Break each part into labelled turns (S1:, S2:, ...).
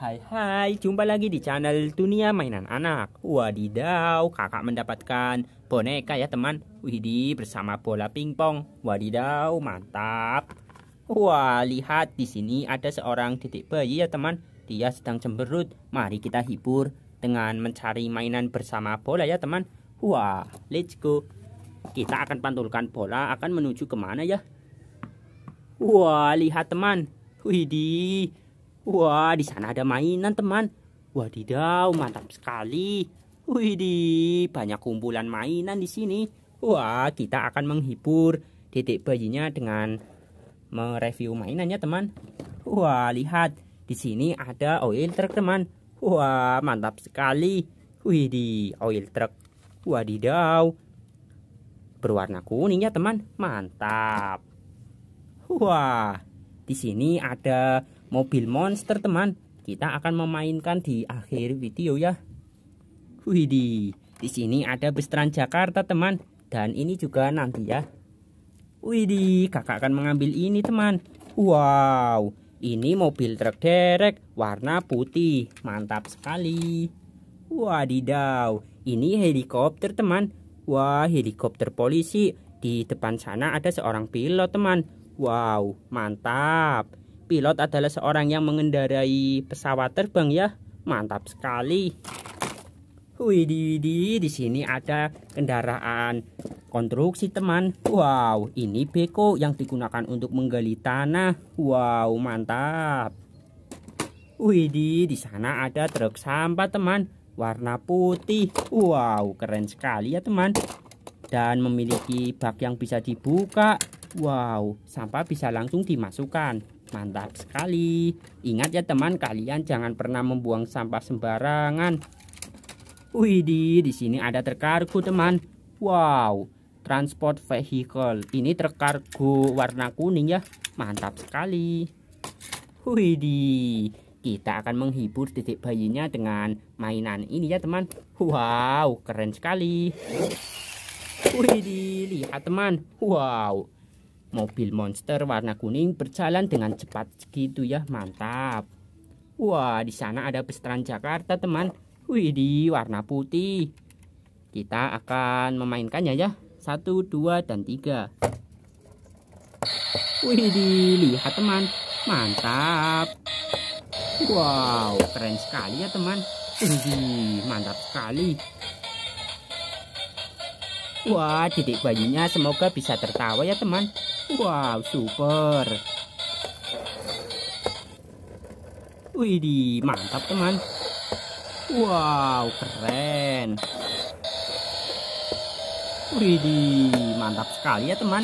S1: hai hai Jumpa lagi di channel Dunia Mainan Anak Wadidaw kakak mendapatkan boneka ya teman Widi bersama bola pingpong Wadidaw mantap Wah lihat di sini ada seorang titik bayi ya teman Dia sedang cemberut Mari kita hibur dengan mencari mainan bersama bola ya teman Wah let's go Kita akan pantulkan bola akan menuju kemana ya Wah lihat teman Widih Wah, di sana ada mainan, teman. Wadidaw, mantap sekali. Widih, banyak kumpulan mainan di sini. Wah, kita akan menghibur titik bayinya dengan mereview mainannya, teman. Wah, lihat. Di sini ada oil truck, teman. Wah, mantap sekali. Widih, oil truck. Wadidaw. Berwarna kuning ya, teman. Mantap. Wah, di sini ada mobil monster teman kita akan memainkan di akhir video ya Widih di sini ada bus Transjakarta teman dan ini juga nanti ya Widih kakak akan mengambil ini teman Wow ini mobil truk derek warna putih mantap sekali Wadidaw ini helikopter teman Wah helikopter polisi di depan sana ada seorang pilot teman Wow mantap pilot adalah seorang yang mengendarai pesawat terbang ya. Mantap sekali. Widih, di sini ada kendaraan konstruksi teman. Wow, ini beko yang digunakan untuk menggali tanah. Wow, mantap. Widih, di sana ada truk sampah teman. Warna putih. Wow, keren sekali ya teman. Dan memiliki bak yang bisa dibuka. Wow, sampah bisa langsung dimasukkan. Mantap sekali. Ingat ya teman, kalian jangan pernah membuang sampah sembarangan. Widih, di sini ada truk teman. Wow, transport vehicle. Ini truk warna kuning ya. Mantap sekali. Widih, kita akan menghibur titik bayinya dengan mainan ini ya teman. Wow, keren sekali. Widih, lihat teman. Wow, Mobil monster warna kuning berjalan dengan cepat gitu ya, mantap. Wah, di sana ada bus Jakarta, teman. wih di warna putih. Kita akan memainkannya ya. Satu, dua, dan tiga. di lihat teman. Mantap. Wow, keren sekali ya teman. Wih, mantap sekali. Wah, didik bayinya semoga bisa tertawa ya teman. Wow, super. Widih, mantap teman. Wow, keren. Widih, mantap sekali ya teman.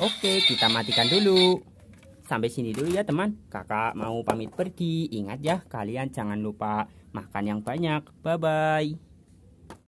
S1: Oke, kita matikan dulu. Sampai sini dulu ya teman. Kakak mau pamit pergi. Ingat ya, kalian jangan lupa makan yang banyak. Bye-bye.